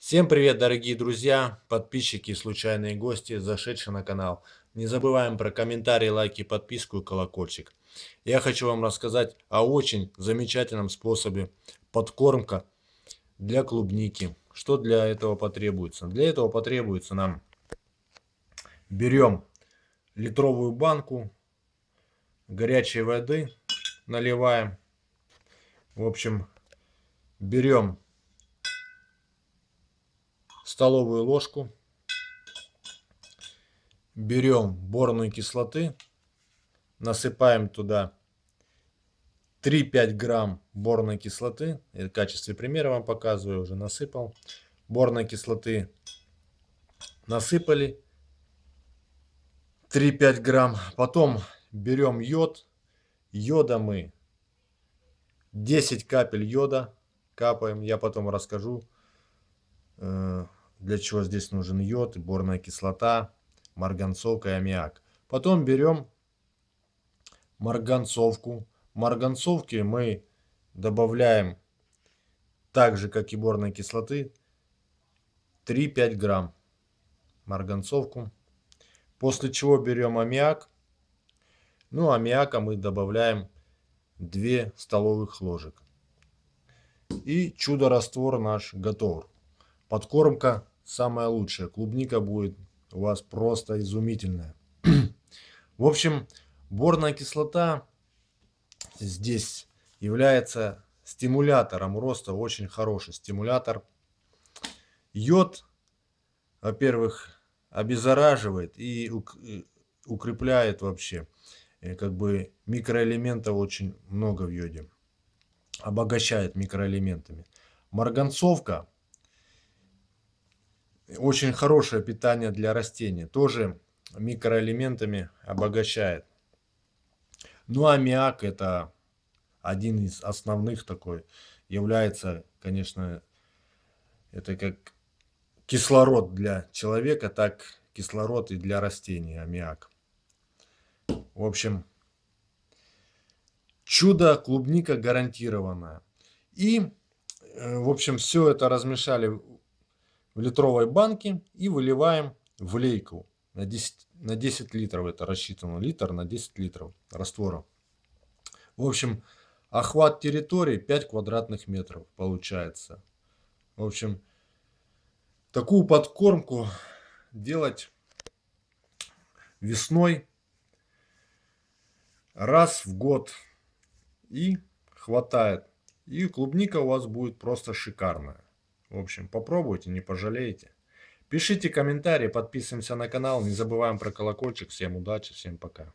Всем привет, дорогие друзья, подписчики случайные гости, зашедшие на канал. Не забываем про комментарии, лайки, подписку и колокольчик. Я хочу вам рассказать о очень замечательном способе подкормка для клубники. Что для этого потребуется? Для этого потребуется нам берем литровую банку горячей воды, наливаем. В общем, берем столовую ложку. Берем борной кислоты, насыпаем туда 3-5 грамм борной кислоты. в качестве примера вам показываю, уже насыпал. Борной кислоты насыпали 3-5 грамм. Потом берем йод. Йода мы 10 капель йода капаем. Я потом расскажу, э, для чего здесь нужен йод, борная кислота, марганцовка и аммиак. Потом берем марганцовку. Марганцовки мы добавляем так же, как и борной кислоты, 3-5 грамм марганцовку. После чего берем аммиак. Ну, аммиака мы добавляем 2 столовых ложек. И чудо-раствор наш готов. Подкормка самая лучшая Клубника будет у вас просто изумительная. В общем, борная кислота здесь является стимулятором роста, очень хороший стимулятор. Йод, во-первых, обеззараживает и э, укрепляет вообще. Э, как бы микроэлементов очень много в йоде. Обогащает микроэлементами. Марганцовка очень хорошее питание для растений, тоже микроэлементами обогащает. Ну, а аммиак это один из основных такой, является, конечно, это как кислород для человека, так кислород и для растений аммиак. В общем, чудо клубника гарантированная. И, э, в общем, все это размешали литровой банке и выливаем в лейку на 10, на 10 литров. Это рассчитано литр на 10 литров раствора. В общем, охват территории 5 квадратных метров получается. В общем, такую подкормку делать весной раз в год и хватает. И клубника у вас будет просто шикарная. В общем, попробуйте, не пожалеете. Пишите комментарии, подписываемся на канал, не забываем про колокольчик. Всем удачи, всем пока.